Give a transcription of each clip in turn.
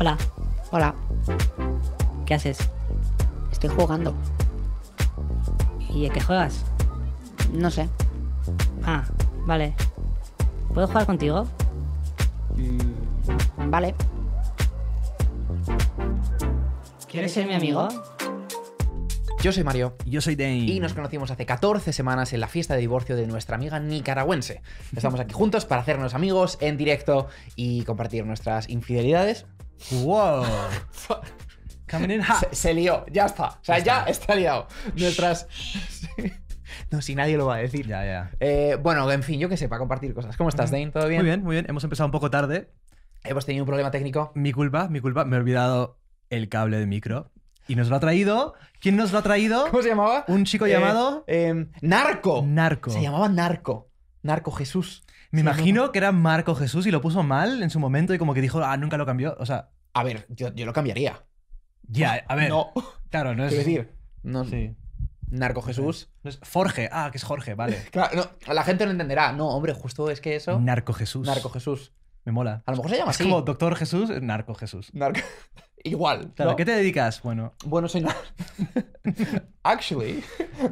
Hola. Hola. ¿Qué haces? Estoy jugando. ¿Y a qué juegas? No sé. Ah, vale. ¿Puedo jugar contigo? Mm, vale. ¿Quieres ser mi amigo? Yo soy Mario. yo soy Dane. Y nos conocimos hace 14 semanas en la fiesta de divorcio de nuestra amiga nicaragüense. Estamos aquí juntos para hacernos amigos en directo y compartir nuestras infidelidades ¡Wow! Coming Se, lió, ya está. O sea, ya está, liado. Nuestras. No, si nadie lo va a decir. Ya, ya. Eh, bueno, en fin, yo que sé, para compartir cosas. ¿Cómo estás, Dane? ¿Todo bien? Muy bien, muy bien. Hemos empezado un poco tarde. Hemos tenido un problema técnico. Mi culpa, mi culpa. Me he olvidado el cable de micro. Y nos lo ha traído. ¿Quién nos lo ha traído? ¿Cómo se llamaba? Un chico eh, llamado. Em, narco. Narco. Se llamaba Narco. Narco Jesús. Me imagino que era Marco Jesús y lo puso mal en su momento y como que dijo, ah, nunca lo cambió. O sea. A ver, yo, lo cambiaría. Ya, a ver. No. Claro, no es. decir, no. sé Narco Jesús. Jorge, ah, que es Jorge, vale. claro, no, la gente no entenderá. No, hombre, justo es que eso. Narco Jesús. Narco Jesús. Me mola. A lo mejor se llama como Doctor Jesús, Narco Jesús. Igual. Claro, ¿qué te dedicas? Bueno. Bueno, señor. Actually,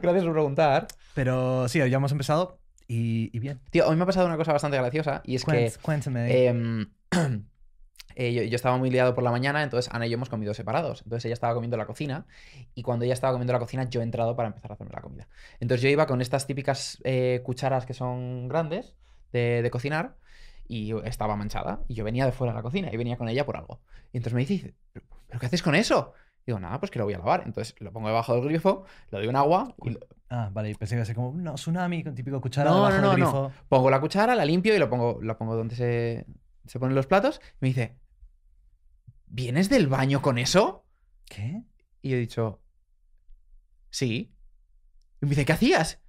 gracias por preguntar. Pero sí, ya hemos empezado. Y, bien. Tío, hoy me ha pasado una cosa bastante graciosa y es que. Em, eh, yo, estaba muy liado por la mañana, entonces Ana y yo hemos comido separados. Entonces ella estaba comiendo la cocina y cuando ella estaba comiendo la cocina yo he entrado para empezar a hacerme la comida. Entonces yo iba con estas típicas eh, cucharas que son grandes de, cocinar y estaba manchada y yo venía de fuera de la cocina y venía con ella por algo. Y entonces me dice, ¿pero qué haces con eso? Digo, nada, pues que lo voy a lavar. Entonces lo pongo debajo del grifo, le doy un agua y lo, Ah, vale, Y pensé que iba como, no, tsunami, con típico cuchara no, debajo Pongo la cuchara, la limpio y lo pongo, la pongo donde se, se ponen los platos. Y me dice, ¿vienes del baño con eso? ¿Qué? Y he dicho, sí. Y me dice, ¿qué hacías?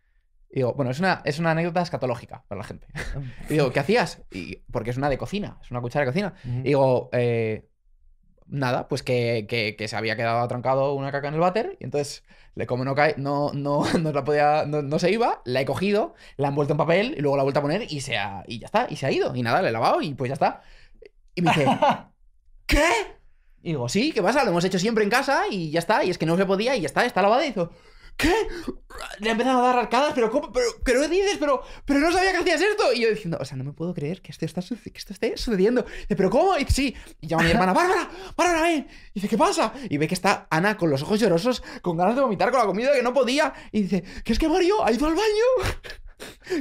Y digo, bueno, es una, es una anécdota escatológica para la gente. y digo, ¿qué hacías? Y, porque es una de cocina, es una cuchara de cocina. Y digo, eh, nada, pues que, se había quedado atrancado una caca en el váter y entonces, como no cae, no, no, no podía, no, se iba, la he cogido, la he envuelto en papel y luego la he vuelto a poner y, se ha, y ya está, y se ha ido. Y nada, le he lavado y pues ya está. Y me dice, ¿qué? Y digo, sí, ¿qué pasa? Lo hemos hecho siempre en casa y ya está, y es que no se podía y ya está, está lavada y ¿Qué? Le ha empezado a dar arcadas, pero ¿cómo? ¿Pero, pero qué dices? Pero, pero no sabía que hacías esto. Y yo diciendo, o sea, no me puedo creer que esto, está esté sucediendo. ¿pero cómo? Y sí. Y llama a mi hermana, Bárbara, Bárbara, ven. dice, ¿qué pasa? Y ve que está Ana con los ojos llorosos, con ganas de vomitar con la comida que no podía. Y dice, ¿qué es que Mario ha ido al baño?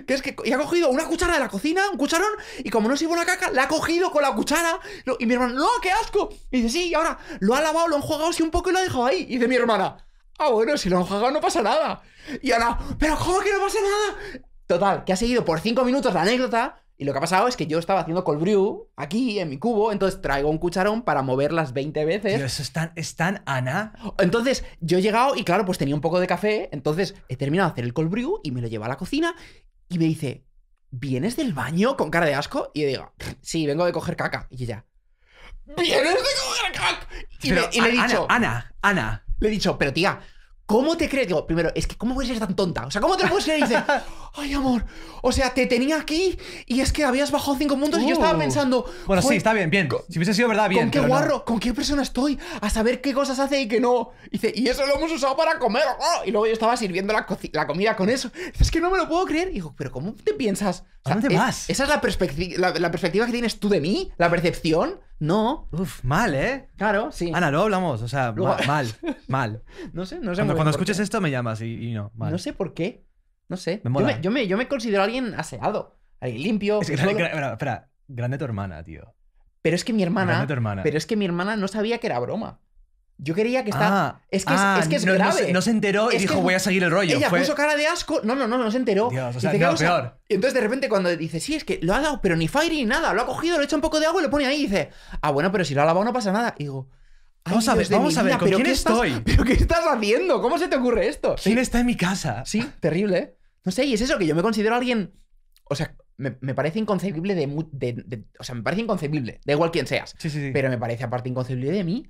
Que es que y ha cogido una cuchara de la cocina, un cucharón, y como no sirve una caca, la ha cogido con la cuchara. y mi hermano, ¡no, qué asco! Y dice, sí, y ahora lo ha lavado, lo han jugado así un poco y lo ha dejado ahí. Y dice mi hermana, ah, bueno, si lo han jugado no pasa nada. Y Ana, pero ¿cómo que no pasa nada? Total, que ha seguido por cinco minutos la anécdota y lo que ha pasado es que yo estaba haciendo cold brew aquí en mi cubo, entonces traigo un cucharón para mover las 20 veces. Pero eso es tan, Ana. Entonces yo he llegado y claro, pues tenía un poco de café, entonces he terminado de hacer el cold brew y me lo lleva a la cocina y me dice, ¿vienes del baño con cara de asco? Y yo digo, sí, vengo de coger caca. Y ya. ¿vienes de coger caca? Y, me, le he dicho, Ana. Ana le he dicho, pero tía, ¿Cómo te crees? Digo, primero, es que ¿cómo puedes ser tan tonta? O sea, ¿cómo te lo puedes creer? Y dice, ay, amor, o sea, te tenía aquí y es que habías bajado cinco puntos y yo estaba oh. pensando... Bueno, sí, está bien, bien. Si hubiese sido verdad, bien. ¿Con qué guarro? ¿Con qué persona estoy? A saber qué cosas hace y qué no. Y dice, y eso lo hemos usado para comer. Oh". Y luego yo estaba sirviendo la, comida con eso. es que no me lo puedo creer. Y digo, pero ¿cómo te piensas? ¿Esa es la, la perspectiva que tienes tú de mí? ¿La percepción? No. Uf, mal, ¿eh? Claro, sí. Ana, luego hablamos. O sea, mal, mal. no sé, no sé. cuando escuches esto me llamas y, no, No sé por qué. No sé. Me mola. Yo, me, yo, me, considero alguien aseado. alguien limpio. Es que, espera, grande tu hermana, tío. pero es que mi hermana. Grande tu hermana. Pero es que mi hermana no sabía que era broma. Yo quería que está. Ah, es que ah, es, que es no, grave. No se, enteró y dijo, voy a seguir el rollo. Ella puso cara de asco. No, no, no, no se enteró. Dios, o sea, peor. Y entonces de repente cuando dice, sí, es que lo ha dado, pero ni fire ni nada. Lo ha cogido, le echa un poco de agua y lo pone ahí. Y dice, ah, bueno, pero si lo ha lavado no pasa nada. Y digo, vamos a ver, vamos a ver, ¿con quién estoy? ¿Pero qué estás haciendo? ¿Cómo se te ocurre esto? ¿Quién está en mi casa? Sí, terrible, ¿eh? No sé, y es eso, que yo me considero alguien. O sea, me, parece inconcebible de, de, O sea, me parece inconcebible. Da igual quién seas. Sí, sí, sí. Pero me parece aparte inconcebible de mí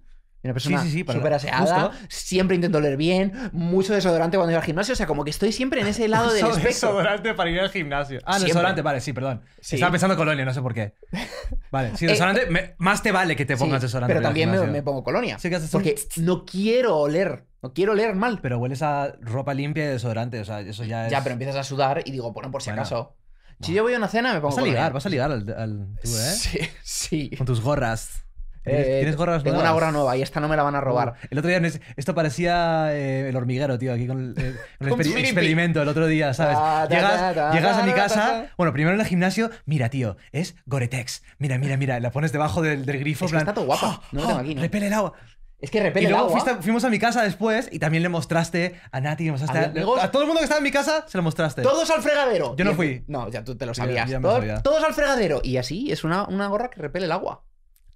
una sí, sí, sí, súper aseada, siempre intento leer bien, mucho desodorante cuando voy al gimnasio, o sea, como que estoy siempre en ese lado del desodorante para ir al gimnasio. Ah, desodorante, vale, sí, perdón. Estaba pensando en colonia, no sé por qué. Vale, sí, eh, desodorante, más te vale que te pongas desodorante. Pero también me, pongo colonia. porque no quiero oler. No quiero oler mal. Pero hueles a ropa limpia y desodorante, o sea, eso ya es... Ya, pero empiezas a sudar y digo, bueno, por si acaso. Si yo voy a una cena, me pongo Vas a ligar, vas a ligar al, ¿eh? Sí, sí. Con tus gorras. Eh, tengo una gorra nueva y esta no me la van a robar. Oh, el otro día, esto parecía eh, el hormiguero, tío, aquí con eh, el, experimento el otro día, ¿sabes? Llegas, a mi casa, bueno, primero en el gimnasio, mira, tío, es Goretex. Mira, mira, mira, la pones debajo del, grifo. Es plan, está todo guapa, ¡Oh! no lo ¡Oh! Repele el agua. Es que repele el agua. luego fuimos a mi casa después y también le mostraste a Nati, a, todo el mundo que estaba en mi casa, se lo mostraste. Todos al fregadero. Yo no fui. No, ya tú te lo sabías. todos, todos, al fregadero. Y así es una, una gorra que repele el agua.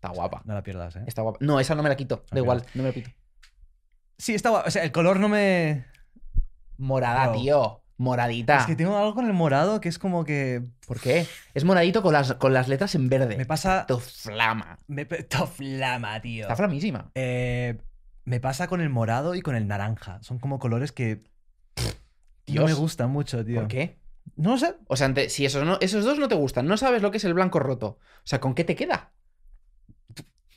Está guapa. No la pierdas, ¿eh? Está guapa. No, esa no me la quito. da igual, no me la quito. Sí, está guapa. O sea, el color no me. Morada, tío. Moradita. Es que tengo algo con el morado que es como que. ¿Por qué? Es moradito con las, con las letras en verde. Me pasa. Toflama. Me... Toflama, tío. Está flamísima. Eh, me pasa con el morado y con el naranja. Son como colores que. Dios. me gusta mucho, tío. ¿Por qué? No sé. O sea, si esos, no, esos dos no te gustan, no sabes lo que es el blanco roto. O sea, ¿con qué te queda?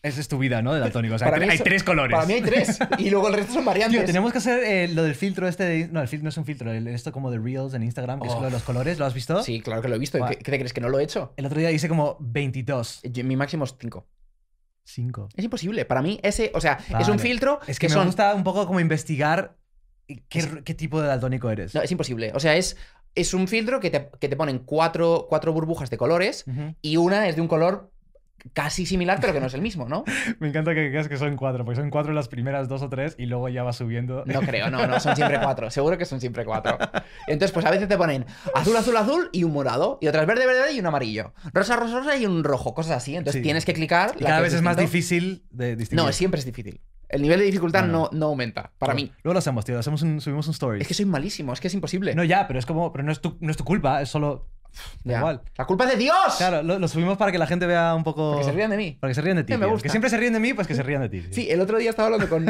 Esa es tu vida, ¿no? De daltónico. O sea, hay, tres colores. Para mí hay tres. Y luego el resto son variantes. Tío, tenemos que hacer eh, lo del filtro este No, el filtro no es un filtro. esto como de Reels en Instagram, es oh. lo de los colores. ¿Lo has visto? Sí, claro que lo he visto. ¿Qué, crees? ¿Que no lo he hecho? El otro día hice como 22. mi máximo es 5. 5. Es imposible. Para mí ese... O sea, es un filtro Es que, me gusta un poco como investigar qué, tipo de daltónico eres. No, es imposible. O sea, es es un filtro que te, que te ponen cuatro, cuatro burbujas de colores y una es de un color casi similar, pero que no es el mismo, ¿no? Me encanta que creas que son cuatro, porque son cuatro las primeras dos o tres y luego ya va subiendo. No creo, no, no, son siempre cuatro, seguro que son siempre cuatro. Entonces, pues a veces te ponen azul, azul, azul y un morado, y otras verde, verde y un amarillo, rosa, rosa, rosa y un rojo, cosas así. Entonces tienes que clicar. cada vez es, más difícil de distinguir. No, siempre es difícil. El nivel de dificultad no, no, aumenta, para mí. Luego lo hacemos, tío, hacemos subimos un story. Es que soy malísimo, es que es imposible. No, ya, pero es como, pero no es tu, no es tu culpa, es solo la culpa es de Dios. Claro, lo, subimos para que la gente vea un poco. que se rían de mí. Para se rían de ti. Que siempre se ríen de mí, pues que se rían de ti. Sí, el otro día estaba hablando con,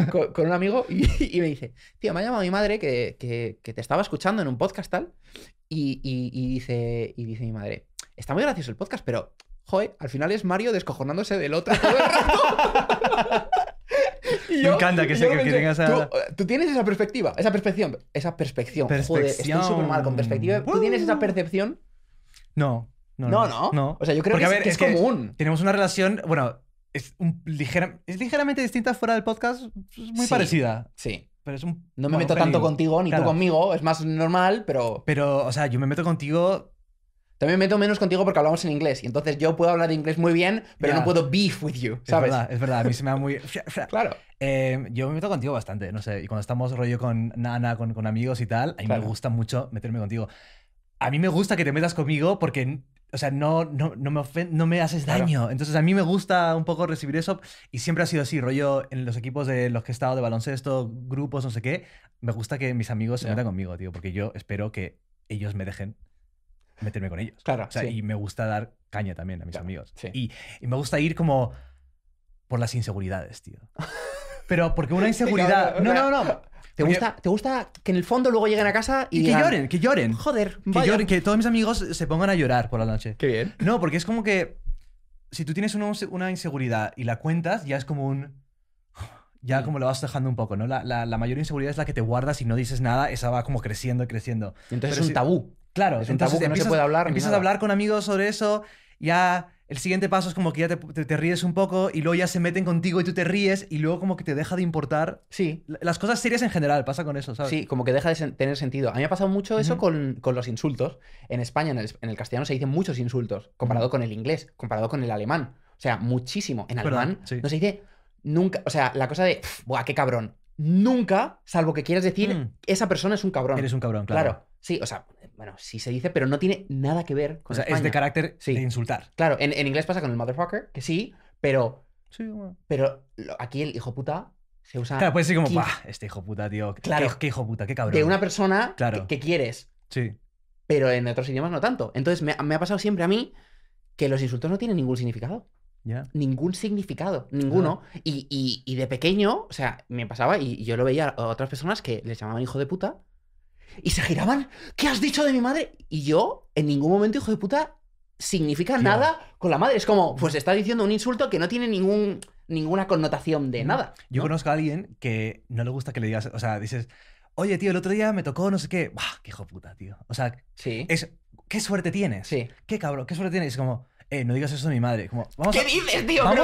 un amigo y, me dice: Tío, me ha llamado mi madre que, te estaba escuchando en un podcast tal. Y, dice, y dice mi madre: Está muy gracioso el podcast, pero, joder, al final es Mario descojonándose del otro me encanta que, sea, que, pensé, ¿tú, tienes esa perspectiva, esa perspección, esa perspección. perspección. Joder, estoy súper mal con perspectiva. Tú tienes esa percepción no. No, no. no. O sea, yo creo que, es, común. tenemos una relación, bueno, es, es ligeramente distinta fuera del podcast, es pues, muy parecida. Sí. Pero es un, no me meto tanto contigo ni tú conmigo, es más normal, pero... Pero, o sea, yo me meto contigo también me meto menos contigo porque hablamos en inglés. Y entonces yo puedo hablar inglés muy bien, pero no puedo beef with you, ¿sabes? Es verdad, es verdad. A mí se me da muy. claro. Em, yo me meto contigo bastante, no sé. Y cuando estamos rollo con Nana, con, con amigos y tal, a mí me gusta mucho meterme contigo a mí me gusta que te metas conmigo porque, o sea, no, no, no, me, haces daño. Entonces, a mí me gusta un poco recibir eso y siempre ha sido así, rollo en los equipos de los que he estado, de baloncesto, grupos, no sé qué. Me gusta que mis amigos se metan conmigo, tío, porque yo espero que ellos me dejen meterme con ellos. Claro. O sea, y me gusta dar caña también a mis amigos. y me gusta ir como por las inseguridades, tío. Pero porque una inseguridad. No, no, no. ¿Te, gusta, ¿Te gusta que en el fondo luego lleguen a casa y, que lloren, que lloren? Joder, que lloren, que todos mis amigos se pongan a llorar por la noche. Qué bien. No, porque es como que si tú tienes una, una inseguridad y la cuentas, ya es como un ya mm. como lo vas dejando un poco, ¿no? La, la, mayor inseguridad es la que te guardas y no dices nada, esa va como creciendo y creciendo. Entonces es un tabú. Claro, es un tabú que no se puede hablar. Empiezas a hablar con amigos sobre eso, ya el siguiente paso es como que ya te, ríes un poco y luego ya se meten contigo y tú te ríes y luego como que te deja de importar. Sí. Las cosas serias en general, pasa con eso, ¿sabes? Sí, como que deja de tener sentido. A mí me ha pasado mucho eso con, los insultos. En España, en el, castellano se dicen muchos insultos, comparado con el inglés, comparado con el alemán. O sea, muchísimo. En alemán no se dice nunca, o sea, la cosa de, ¡buah, qué cabrón! Nunca, salvo que quieras decir, mm. esa persona es un cabrón. Eres un cabrón, claro. Sí, o sea, bueno, sí se dice, pero no tiene nada que ver con O sea, es de carácter de insultar. Claro, en, inglés pasa con el motherfucker, que sí, pero. Pero aquí el hijo puta se usa. Claro, puede ser como, Este hijo puta, tío. Claro. Qué, hijo puta, qué cabrón. De una persona que, quieres. Sí. Pero en otros idiomas no tanto. Entonces me, ha pasado siempre a mí que los insultos no tienen ningún significado. ¿Ya? Ningún significado, ninguno. Y, y, de pequeño, o sea, me pasaba y, y yo lo veía a otras personas que les llamaban hijo de puta y se giraban. ¿Qué has dicho de mi madre? Y yo, en ningún momento, hijo de puta, significa nada con la madre. Es como, pues está diciendo un insulto que no tiene ningún, ninguna connotación de nada. Yo conozco a alguien que no le gusta que le digas, o sea, dices, oye, tío, el otro día me tocó no sé qué. Bah, ¡Qué hijo puta, tío! O sea, sí. es, ¿qué suerte tienes? Sí. ¿Qué cabrón? ¿Qué suerte tienes? Es como, eh, no digas eso de mi madre. vamos ¿Qué dices, tío? ¿Qué,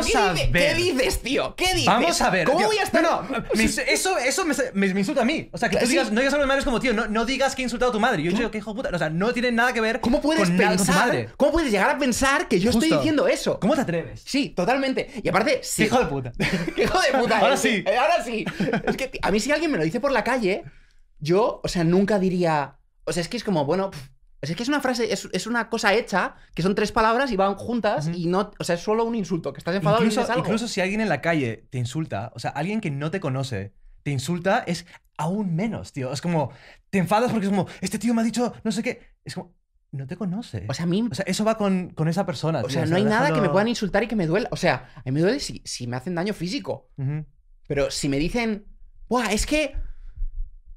dices, tío? ¿Qué dices? Vamos a ver. ¿Cómo voy a estar? No, no, eso, eso me, insulta a mí. O sea, que tú digas, no digas a mi madre es como, tío, no, digas que he insultado a tu madre. Yo digo, qué hijo de puta. O sea, no tiene nada que ver ¿Cómo puedes con, pensar, madre. ¿Cómo puedes llegar a pensar que yo estoy diciendo eso? ¿Cómo te atreves? Sí, totalmente. Y aparte, sí. hijo de puta. ¿Qué hijo de puta. ahora sí. Eh, ahora sí. Es que a mí si alguien me lo dice por la calle, yo, o sea, nunca diría. O sea, es que es como, bueno. Es que es una frase, es, una cosa hecha, que son tres palabras y van juntas y no, o sea, es solo un insulto, que estás enfadado incluso, y Incluso si alguien en la calle te insulta, o sea, alguien que no te conoce te insulta, es aún menos, tío. Es como, te enfadas porque es como, este tío me ha dicho no sé qué. Es como, no te conoce. O sea, a mí... O sea, eso va con, esa persona. O sea, no hay nada que me puedan insultar y que me duela. O sea, a mí me duele si, me hacen daño físico. Pero si me dicen, ¡buah, es que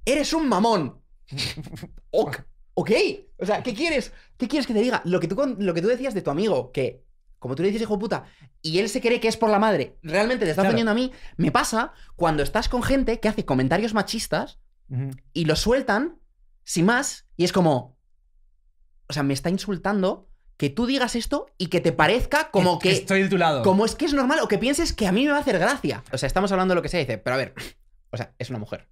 eres un mamón! ok ok, o sea, ¿qué quieres? ¿Qué quieres que te diga? Lo que tú, lo que tú decías de tu amigo, que como tú le dices, hijo de puta, y él se cree que es por la madre, realmente te está poniendo a mí, me pasa cuando estás con gente que hace comentarios machistas y los sueltan sin más, y es como, o sea, me está insultando que tú digas esto y que te parezca como que, estoy de tu lado. Como es que es normal o que pienses que a mí me va a hacer gracia. O sea, estamos hablando de lo que se dice, pero a ver, o sea, es una mujer.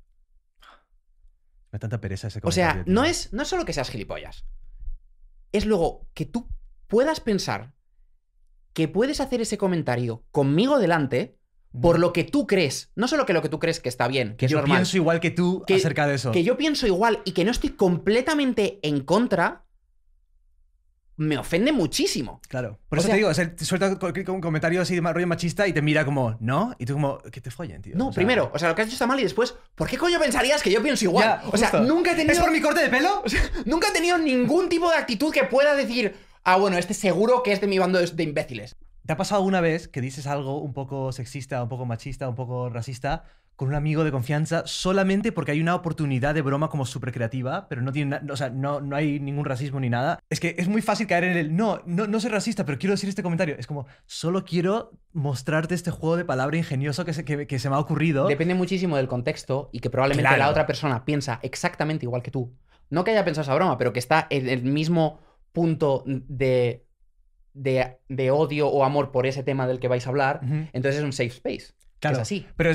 Me tanta pereza ese comentario. O sea, no es, no solo que seas gilipollas. Es luego que tú puedas pensar que puedes hacer ese comentario conmigo delante por lo que tú crees. No solo que lo que tú crees que está bien. Que yo pienso igual que tú acerca de eso. Que yo pienso igual y que no estoy completamente en contra me ofende muchísimo. Claro. Por eso te digo, suelta un comentario así de rollo machista y te mira como, ¿no? Y tú como, que te follen, tío. No, primero, o sea, lo que has hecho está mal y después, ¿por qué coño pensarías que yo pienso igual? o sea, nunca he tenido... ¿Es por mi corte de pelo? nunca he tenido ningún tipo de actitud que pueda decir, ah, bueno, este seguro que es de mi bando de imbéciles. ¿Te ha pasado alguna vez que dices algo un poco sexista, un poco machista, un poco racista con un amigo de confianza solamente porque hay una oportunidad de broma como súper creativa, pero no tiene, o sea, no, no hay ningún racismo ni nada. Es que es muy fácil caer en el, no, no, no soy racista, pero quiero decir este comentario. Es como, solo quiero mostrarte este juego de palabra ingenioso que se, que, se me ha ocurrido. Depende muchísimo del contexto y que probablemente la otra persona piensa exactamente igual que tú. No que haya pensado esa broma, pero que está en el mismo punto de de, odio o amor por ese tema del que vais a hablar, entonces es un safe space. Claro. Pero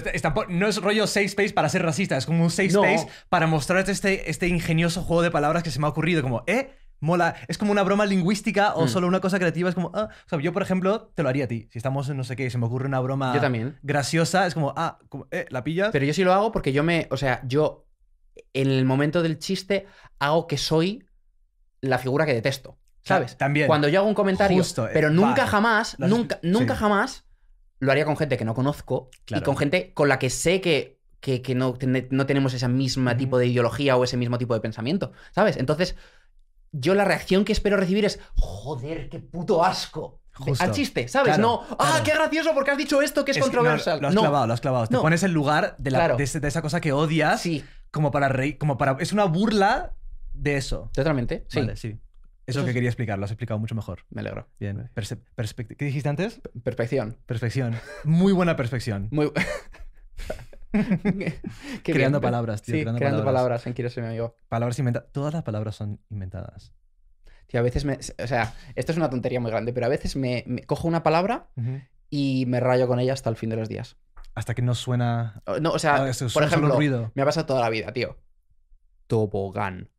no es rollo safe space para ser racista, es como un safe space para mostrarte este, este ingenioso juego de palabras que se me ha ocurrido, como, ¿eh? Mola, es como una broma lingüística o mm. solo una cosa creativa, es como, ah, yo por ejemplo te lo haría a ti, si estamos en no sé qué, se me ocurre una broma graciosa, es como, ah, eh, la pillas. Pero yo sí lo hago porque yo me, o sea, yo en el momento del chiste hago que soy la figura que detesto. ¿Sabes? También. Cuando yo hago un comentario, eh, pero nunca jamás, nunca, nunca jamás lo haría con gente que no conozco y con gente con la que sé que, que, no, no, tenemos ese mismo tipo de ideología o ese mismo tipo de pensamiento, ¿sabes? Entonces, yo la reacción que espero recibir es, joder, qué puto asco. Al chiste, ¿sabes? no, ah, qué gracioso porque has dicho esto que es, controversial. lo has clavado, lo has clavado. Te pones el lugar de, la, de, esa cosa que odias como para reír, como para... Es una burla de eso. Totalmente, sí. sí. Eso es que quería explicar, lo has explicado mucho mejor. Me alegro. Bien. ¿Qué dijiste antes? Perfección. Perfección. Muy buena perfección. Muy creando palabras, tío. Sí, creando, palabras. palabras en Quiero ser mi amigo. Palabras inventadas. Todas las palabras son inventadas. Tío, a veces me. O sea, esto es una tontería muy grande, pero a veces me, cojo una palabra y me rayo con ella hasta el fin de los días. Hasta que no suena. No, o sea, ah, por ejemplo, ruido. me ha pasado toda la vida, tío. Tobogán.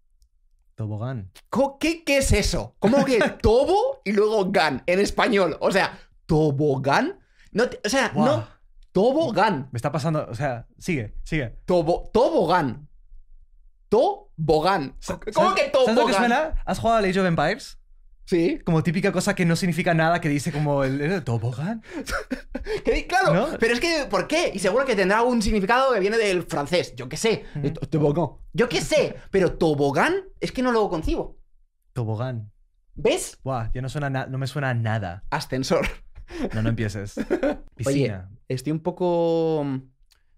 Tobogán. ¿Qué, es eso? ¿Cómo que tobo y luego gan en español? O sea, tobogán. No o sea, no. Tobogán. Me está pasando. O sea, sigue, sigue. Tobo, tobogán. Tobogán. ¿Cómo que tobogán? ¿Sabes lo que suena? ¿Has jugado a Age of Empires? Sí. Como típica cosa que no significa nada, que dice como el, tobogán. claro, pero es que, ¿por qué? Y seguro que tendrá un significado que viene del francés, yo qué sé. Eh, tobogán. Yo qué sé, pero tobogán es que no lo concibo. Tobogán. ¿Ves? Buah, ya no, suena no me suena nada. Ascensor. No, no empieces. Piscina. estoy un poco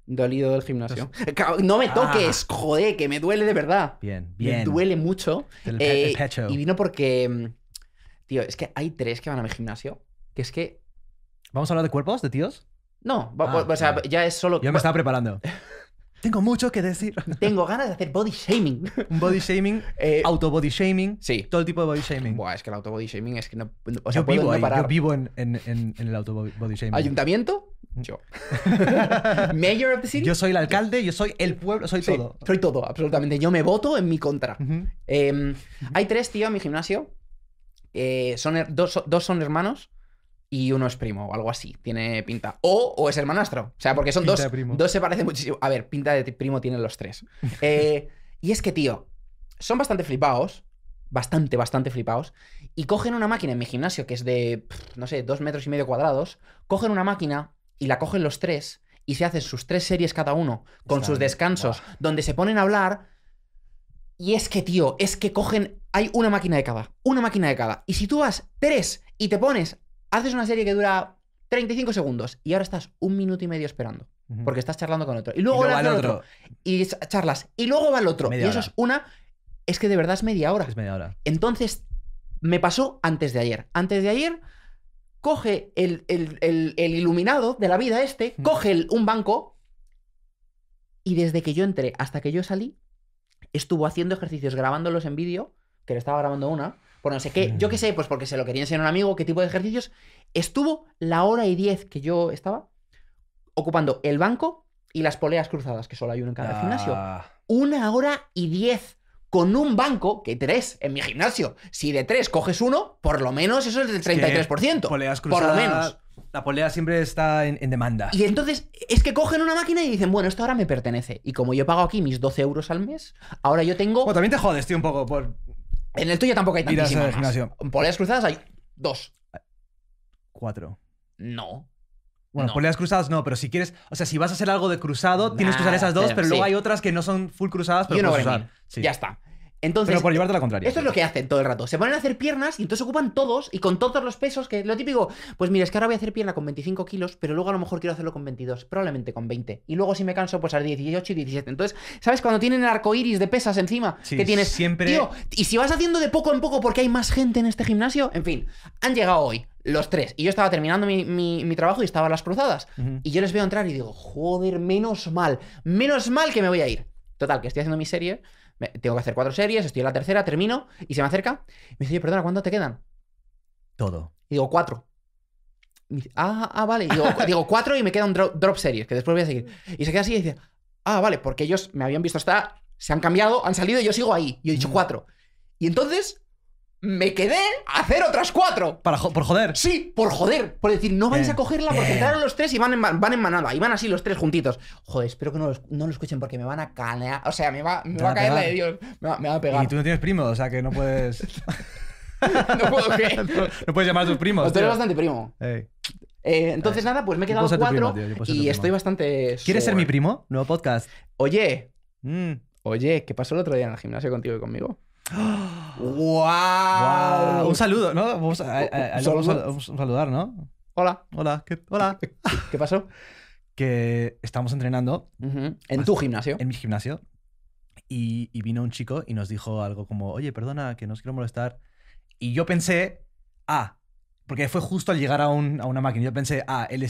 dolido del gimnasio. Eh, no me ah. toques, joder, que me duele de verdad. Bien, bien. Me duele mucho. Eh, y vino porque mm, Tío, es que hay tres que van a mi gimnasio, que es que... ¿Vamos a hablar de cuerpos, de tíos? No, ah, o sea, ya es solo... Yo me estaba preparando. Tengo mucho que decir. Tengo ganas de hacer body shaming. Un body shaming, eh, auto body shaming. Sí. Todo tipo de body shaming. Buah, es que el auto body shaming es que no. O sea, yo, vivo yo, vivo en, el auto body shaming. ¿Ayuntamiento? Mm. Yo. Mayor of the city. Yo soy el alcalde, yo soy el pueblo, soy todo. Soy todo, absolutamente. Yo me voto en mi contra. Em, hay tres, tío, en mi gimnasio eh, son, dos, son hermanos y uno es primo o algo así, tiene pinta. O, es hermanastro. O sea, porque son dos. Dos se parecen muchísimo. A ver, pinta de primo tienen los tres. Eh, y es que, tío, son bastante flipados. Bastante, bastante flipados. Y cogen una máquina en mi gimnasio, que es de, no sé, dos metros y medio cuadrados. Cogen una máquina y la cogen los tres. Y se hacen sus tres series cada uno, con sus descansos, donde se ponen a hablar. Y es que, tío, es que cogen hay una máquina de cava, una máquina de cava. Y si tú vas tres y te pones, haces una serie que dura 35 segundos y ahora estás un minuto y medio esperando. Porque estás charlando con otro. Y luego, va el otro. Y charlas. Y luego va el otro. y eso es una. Es que de verdad es media hora. Es media hora. Entonces, me pasó antes de ayer. Antes de ayer, coge el, iluminado de la vida este, coge un banco. Y desde que yo entré hasta que yo salí, estuvo haciendo ejercicios, grabándolos en vídeo que le estaba grabando una, por no sé qué, yo qué mm. sé, pues porque se lo quería enseñar a un amigo, qué tipo de ejercicios, estuvo la hora y diez que yo estaba ocupando el banco y las poleas cruzadas, que solo hay uno en cada gimnasio. Ah. Una hora y diez con un banco, que tres en mi gimnasio. Si de tres coges uno, por lo menos eso es del 33%. Poleas cruzadas. Por lo menos. La polea siempre está en, demanda. Y entonces es que cogen una máquina y dicen, bueno, esto ahora me pertenece. Y como yo pago aquí mis 12 euros al mes, ahora yo tengo... Bueno, también te jodes, tío, un poco por... En el tuyo tampoco hay tantísimas. más. cruzadas hay dos. Cuatro. No. Bueno, poleas cruzadas no, pero si quieres. O sea, si vas a hacer algo de cruzado, tienes que usar esas dos, pero, luego hay otras que no son full cruzadas, pero puedes usar. Ya está. Entonces, Pero por llevarte la Esto es lo que hacen todo el rato. Se ponen a hacer piernas y entonces ocupan todos y con todos los pesos, que lo típico, pues mira, es que ahora voy a hacer pierna con 25 kilos, pero luego a lo mejor quiero hacerlo con 22, probablemente con 20. Y luego si me canso, pues a 18 y 17. Entonces, ¿sabes? Cuando tienen el arco iris de pesas encima, que tienes. Siempre. Tío, y si vas haciendo de poco en poco porque hay más gente en este gimnasio, en fin, han llegado hoy los tres. Y yo estaba terminando mi, trabajo y estaba las cruzadas. Y yo les veo entrar y digo, joder, menos mal, menos mal que me voy a ir. Total, que estoy haciendo mi serie tengo que hacer cuatro series, estoy en la tercera, termino y se me acerca. me dice, perdona, ¿cuánto te quedan? Todo. Y digo, cuatro. ah, ah, vale. Y digo, cuatro y me queda un drop, drop series, que después voy a seguir. Y se queda así y dice, ah, vale, porque ellos me habían visto hasta, se han cambiado, han salido y yo sigo ahí. Y yo he dicho mm. cuatro. Y entonces me quedé a hacer otras cuatro. por joder. Sí, por joder. Por decir, no vais a eh. cogerla porque eh. entraron los tres y van en, van en manada. Y van así los tres juntitos. Joder, espero que no lo, no escuchen porque me van a canear. O sea, me va, me va a caer la de Dios. Me va, a pegar. Y tú no tienes primo o sea que no puedes. no puedo No, puedes llamar a tus primos. tú eres bastante primo. Eh, entonces, nada, pues me he quedado cuatro y estoy bastante. ¿Quieres ser mi primo? Nuevo podcast. Oye. Mm. Oye, ¿qué pasó el otro día en el gimnasio contigo y conmigo? Wow. Un saludo, ¿no? Vamos a, saludar, ¿no? Hola. Hola. ¿Qué, hola. ¿Qué pasó? Que estamos entrenando. ¿En tu gimnasio? En mi gimnasio. Y, vino un chico y nos dijo algo como, oye, perdona, que no os quiero molestar. Y yo pensé, ah, porque fue justo al llegar a, una máquina. Yo pensé, ah, él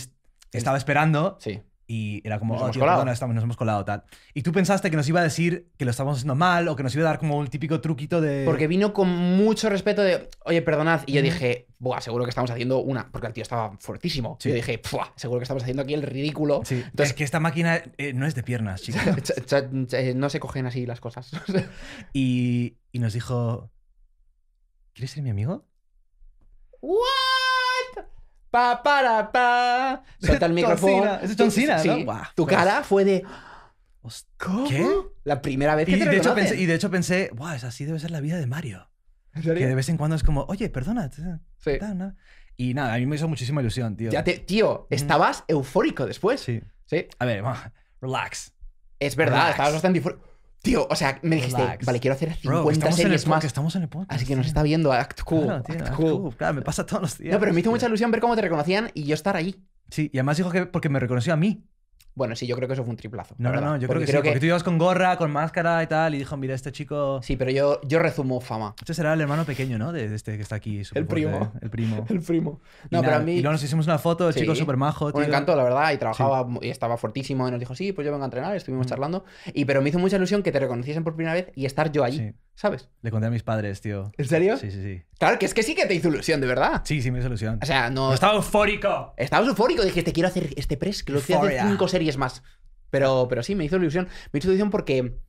estaba esperando sí. Y era como, nos, oh, hemos perdona, nos hemos colado, tal. Y tú pensaste que nos iba a decir que lo estábamos haciendo mal o que nos iba a dar como un típico truquito de. Porque vino con mucho respeto de, oye, perdonad. Y yo dije, Buah, seguro que estamos haciendo una. Porque el tío estaba fuertísimo Yo dije, seguro que estamos haciendo aquí el ridículo. Entonces... Es que esta máquina eh, no es de piernas, chicos. Eh, no se cogen así las cosas. y, y nos dijo, ¿quieres ser mi amigo? ¡Wow! Pa, para, pa. Suelta el micrófono. Es toncina sí. tu pues. cara fue de. ¿Qué? La primera vez que y te de hecho pensé, Y de hecho pensé, wow, así debe ser la vida de Mario. Que de vez en cuando es como, oye, perdona. Sí. Y nada, a mí me hizo muchísima ilusión, tío. Ya tío, estabas eufórico después. Sí. Sí. A ver, vamos. Relax. Es verdad, estabas bastante Tío, o sea, me dijiste, vale, quiero hacer 50 series más. Estamos en el así que nos está viendo Act Cool. Claro, Act cool. Claro, me pasa todos los días. No, pero me hizo mucha ilusión ver cómo te reconocían y yo estar ahí. Sí, y además dijo que porque me reconoció a mí. Bueno, sí, yo creo que eso fue un triplazo. No, no, no, yo creo que tú ibas con gorra, con máscara y tal, y dijo, mira, este chico... Sí, pero yo, yo resumo fama. Este será el hermano pequeño, ¿no? De, este que está aquí. El primo. el primo. el primo. No, pero a mí... Y luego nos hicimos una foto, el chico súper majo, Me encantó, la verdad, y trabajaba y estaba fortísimo, y nos dijo, sí, pues yo vengo a entrenar, estuvimos mm. charlando. Y pero me hizo mucha ilusión que te reconociesen por primera vez y estar yo allí. ¿Sabes? Le conté a mis padres, tío. ¿En serio? Sí, sí, sí. Claro, que es que sí que te hizo ilusión, de verdad. Sí, sí, me hizo ilusión. O sea, no. estaba eufórico. Estaba eufórico. Dije, te quiero hacer este press, que lo quiero hacer cinco series más. Pero, pero sí, me hizo ilusión. Me hizo ilusión porque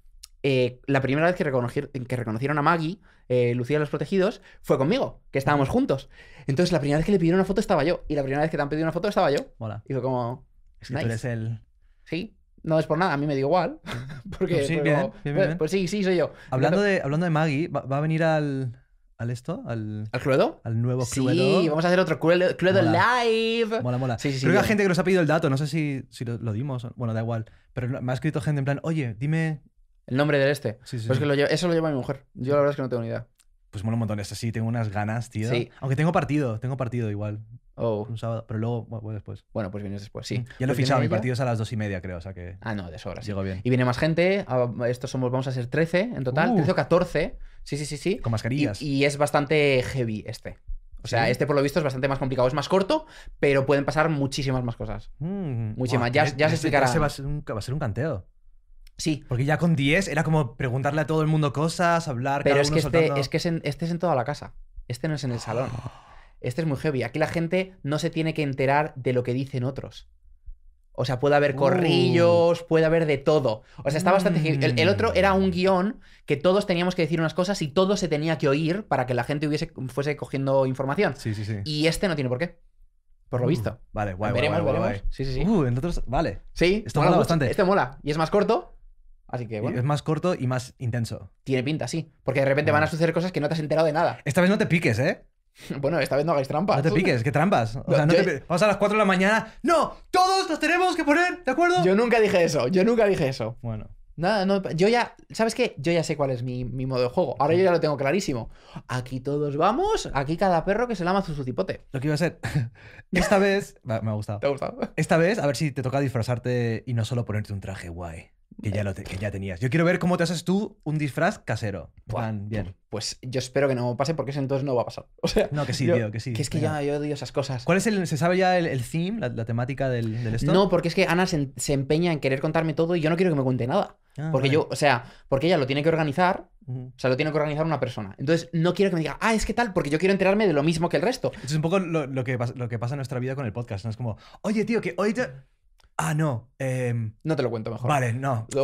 eh, la primera vez que, que reconocieron a Maggie, eh, Lucía de los Protegidos, fue conmigo, que estábamos juntos. Entonces, la primera vez que le pidieron una foto estaba yo. Y la primera vez que te han pedido una foto estaba yo. Hola. Y fue como. Es que el. Sí. No es por nada, a mí me da igual. Porque, pues sí, bien, pues, ¿eh? pues, sí, sí, soy yo. Hablando, de, hablando de Maggie, ¿va, a venir al, al esto? ¿Al, ¿Al Cluedo? Al nuevo Cluedo. Sí, vamos a hacer otro Cluedo, Live. Mola, mola. Sí, Creo que hay gente que nos ha pedido el dato, no sé si, si lo, dimos. Bueno, da igual. Pero me ha escrito gente en plan, oye, dime. El nombre del este. Pues lo eso lo lleva mi mujer. Yo la verdad es que no tengo ni idea. Pues mola un montón. Eso sí, tengo unas ganas, tío. Sí. Aunque tengo partido, tengo partido igual. Oh. Un sábado, pero luego, bueno, después. Bueno, pues vienes después, sí. Mm. Ya lo he pues fichado, mi partido es a las dos y media, creo, o sea que. Ah, no, de sobra. bien. Y viene más gente, ah, estos somos, vamos a ser 13 en total, uh. trece 13 o 14. Sí, sí, sí, sí. Con mascarillas. Y, es bastante heavy este. O sea, este por lo visto es bastante más complicado, es más corto, pero pueden pasar muchísimas más cosas. Mm, mm. muchísimas. ya, este ya se este explicará. Este va, a ser un, canteo. Sí. Porque ya con 10 era como preguntarle a todo el mundo cosas, hablar. Pero es, que este, es que en, este es en toda la casa. Este no es en el salón. Ah. Este es muy heavy. Aquí la gente no se tiene que enterar de lo que dicen otros. O sea, puede haber uh. corrillos, puede haber de todo. O sea, está bastante... El, otro mm. era un guión que todos teníamos que decir unas cosas y todo se tenía que oír para que la gente fuese cogiendo información. Sí, sí, sí. Y este no tiene por qué. Por lo uh. visto. Vale, guay, Veremos, guay, veremos. Sí, sí, sí. Uh, vale. Sí, esto mola, bastante. Este mola. Y es más corto. Así que bueno. Es más corto y más intenso. Tiene pinta, sí. Porque de repente van a suceder cosas que no te has enterado de nada. Esta vez no te piques, ¿eh? Bueno, esta vez no hagáis trampas. No te piques, ¿qué trampas. O vamos a las 4 de la mañana. ¡No! ¡Todos nos tenemos que poner! ¿De acuerdo? Yo nunca dije eso, yo nunca dije eso. Bueno. Nada, no, yo ya, ¿sabes qué? Yo ya sé cuál es mi, modo de juego. Ahora yo ya lo tengo clarísimo. Aquí todos vamos, aquí cada perro que se lama su sucipote. Lo que iba a ser, esta vez, me ha gustado. ¿Te ha gustado? Esta vez, a ver si te toca disfrazarte y no solo ponerte un traje guay. Que ya, eh, lo ya tenías. Yo quiero ver cómo te haces tú un disfraz casero. bien. Pues yo espero que no pase porque ese entonces no va a pasar. O sea, no, que sí, tío, que sí. Que es que ya yo odio esas cosas. ¿Cuál es el. ¿Se sabe ya el, theme, la, temática del, del No, porque es que Ana se, empeña en querer contarme todo y yo no quiero que me cuente nada. Ah, porque yo, o sea, porque ella lo tiene que organizar, o sea, lo tiene que organizar una persona. Entonces, no quiero que me diga, ah, es que tal, porque yo quiero enterarme de lo mismo que el resto. es un poco lo, lo, que, lo que pasa en nuestra vida con el podcast, ¿no? Es como, oye, tío, que hoy te Ah, no. Em, no te lo cuento mejor. Vale, no. no, te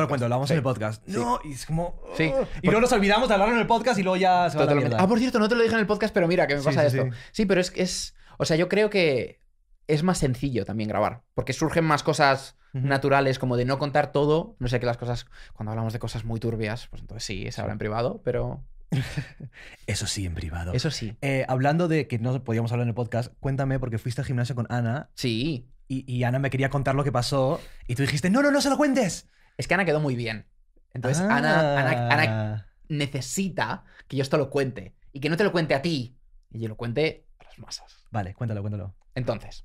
lo cuento, lo vamos en el podcast. No, y es como. sí. Oh, y luego nos olvidamos de hablar en el podcast y luego ya se va la Ah, por cierto, no te lo dije en el podcast, pero mira, que me pasa esto. Sí, pero es, que es. O sea, yo creo que es más sencillo también grabar, porque surgen más cosas naturales, como de no contar todo. No sé que las cosas. Cuando hablamos de cosas muy turbias, pues entonces sí, se habla en privado, pero. Eso sí, en privado. Eso sí. Eh, hablando de que no podíamos hablar en el podcast, cuéntame, porque fuiste al gimnasio con Ana. Sí y, Ana me quería contar lo que pasó y tú dijiste, no, no, no se lo cuentes. Es que Ana quedó muy bien. Entonces Ana, Ana, Ana, ah. necesita que yo esto lo cuente y que no te lo cuente a ti y yo lo cuente a las masas. Vale, cuéntalo, cuéntalo. Entonces,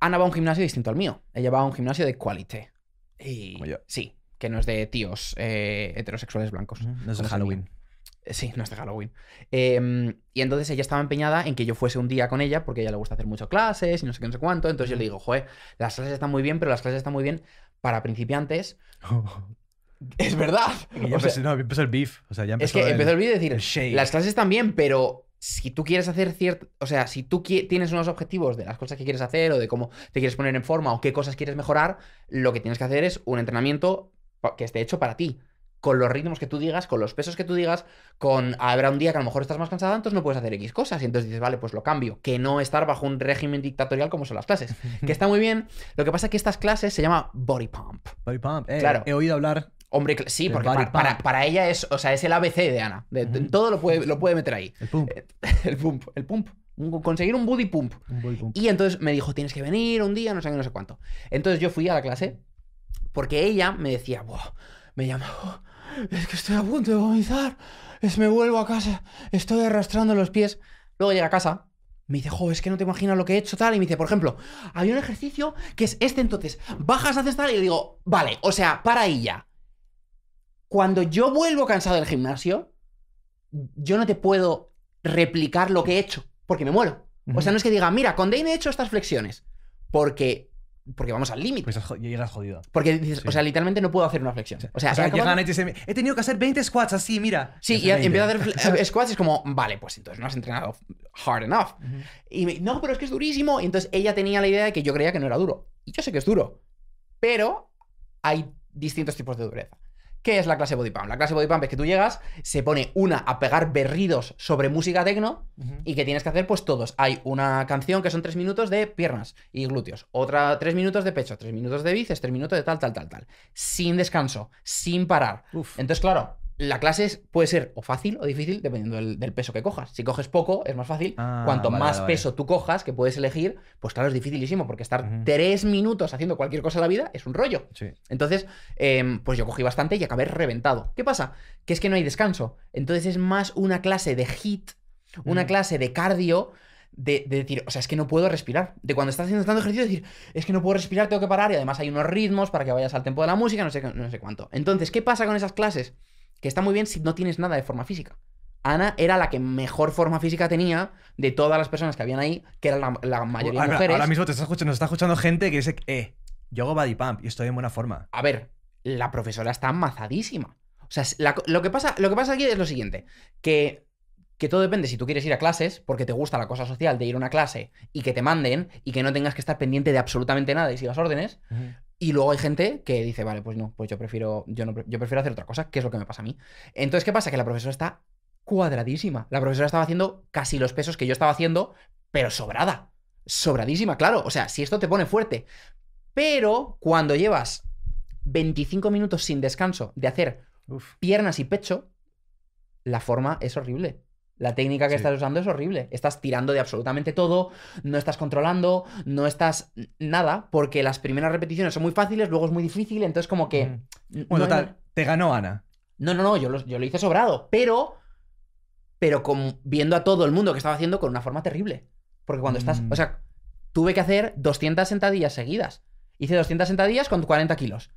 Ana va a un gimnasio distinto al mío. Ella va a un gimnasio de qualité. Y... Sí, que no es de tíos eh, heterosexuales blancos. No es de Halloween. Eh, sí, no es de Halloween. Em, y entonces ella estaba empeñada en que yo fuese un día con ella, porque a ella le gusta hacer mucho clases y no sé qué, no sé cuánto. Entonces yo le digo, joder, las clases están muy bien, pero las clases están muy bien para principiantes. es verdad. no, empezó el beef. O sea, es que empezó el beef decir, las clases están bien, pero si tú quieres hacer cierto, o sea, si tú tienes unos objetivos de las cosas que quieres hacer o de cómo te quieres poner en forma o qué cosas quieres mejorar, lo que tienes que hacer es un entrenamiento que esté hecho para ti con los ritmos que tú digas, con los pesos que tú digas, con habrá un día que a lo mejor estás más cansada, entonces no puedes hacer X cosas. Y entonces dices, vale, pues lo cambio. Que no estar bajo un régimen dictatorial como son las clases. que está muy bien. Lo que pasa es que estas clases se llama body pump. Body pump, eh, claro. He oído hablar. Hombre, sí, porque para, para, ella es, o sea, es el ABC de Ana. Todo lo puede, lo puede meter ahí. El pump. Eh, el pump, el pump. Conseguir un booty, pump. Y entonces me dijo, tienes que venir un día, no sé qué, no sé cuánto. Entonces yo fui a la clase porque ella me decía, me llama, es que estoy a punto de vomitar, es me vuelvo a casa, estoy arrastrando los pies. Luego llega a casa, me dice, jo, es que no te imaginas lo que he hecho, tal. Y me dice, por ejemplo, había un ejercicio que es este entonces, bajas, haces tal, y digo, vale, o sea, para ella, Cuando yo vuelvo cansado del gimnasio, yo no te puedo replicar lo que he hecho, porque me muero. O sea, no es que diga, mira, con Dane he hecho estas flexiones, porque porque vamos al límite. Pues llegas jodido. Porque dices, o sea, literalmente no puedo hacer una flexión. O sea, he tenido que hacer 20 squats así, mira. Sí, y, empiezo a hacer squats es como, vale, pues entonces no has entrenado hard enough. Y me, no, pero es que es durísimo. Y entonces ella tenía la idea de que yo creía que no era duro. Y yo sé que es duro. Pero hay distintos tipos de dureza. ¿Qué es la clase body pump? La clase body pump es que tú llegas, se pone una a pegar berridos sobre música tecno y que tienes que hacer pues todos. Hay una canción que son tres minutos de piernas y glúteos, otra tres minutos de pecho, tres minutos de bíceps, tres minutos de tal, tal, tal, tal. Sin descanso, sin parar. Entonces, claro, la clase puede ser o fácil o difícil dependiendo del, peso que cojas. Si coges poco, es más fácil. Ah, Cuanto más peso tú cojas, que puedes elegir, pues claro, es dificilísimo, porque estar tres minutos haciendo cualquier cosa de la vida es un rollo. Entonces, em, pues yo cogí bastante y acabé reventado. ¿Qué pasa? Que es que no hay descanso. Entonces es más una clase de hit, una mm. clase de cardio. De, de, decir, o sea, es que no puedo respirar. De cuando estás haciendo tanto ejercicio, decir, es que no puedo respirar, tengo que parar. Y además hay unos ritmos para que vayas al tempo de la música, no sé, no sé cuánto. Entonces, ¿qué pasa con esas clases? que está muy bien si no tienes nada de forma física. Ana era la que mejor forma física tenía de todas las personas que habían ahí, que era la, mayoría de mujeres. Ahora mismo te está escuchando, nos está escuchando gente que dice, eh, yo hago body pump y estoy en buena forma. A ver, la profesora está amazadísima. O sea, lo, que pasa, lo que pasa aquí es lo siguiente, que, que todo depende si tú quieres ir a clases, porque te gusta la cosa social de ir a una clase y que te manden y que no tengas que estar pendiente de absolutamente nada y si las órdenes, y luego hay gente que dice, vale, pues no, pues yo prefiero, yo, no, yo prefiero hacer otra cosa, que es lo que me pasa a mí. Entonces, ¿qué pasa? Que la profesora está cuadradísima. La profesora estaba haciendo casi los pesos que yo estaba haciendo, pero sobrada. Sobradísima, claro. O sea, si esto te pone fuerte. Pero cuando llevas 25 minutos sin descanso de hacer piernas y pecho, la forma es horrible. La técnica que estás usando es horrible. Estás tirando de absolutamente todo, no estás controlando, no estás nada, porque las primeras repeticiones son muy fáciles, luego es muy difícil, entonces como que... Bueno, tal, te ganó Ana. No, no, no, yo lo, yo hice sobrado, pero... Pero viendo a todo el mundo que estaba haciendo con una forma terrible. Porque cuando estás... Mm. O sea, tuve que hacer 200 sentadillas seguidas. Hice 200 sentadillas con 40 kilos.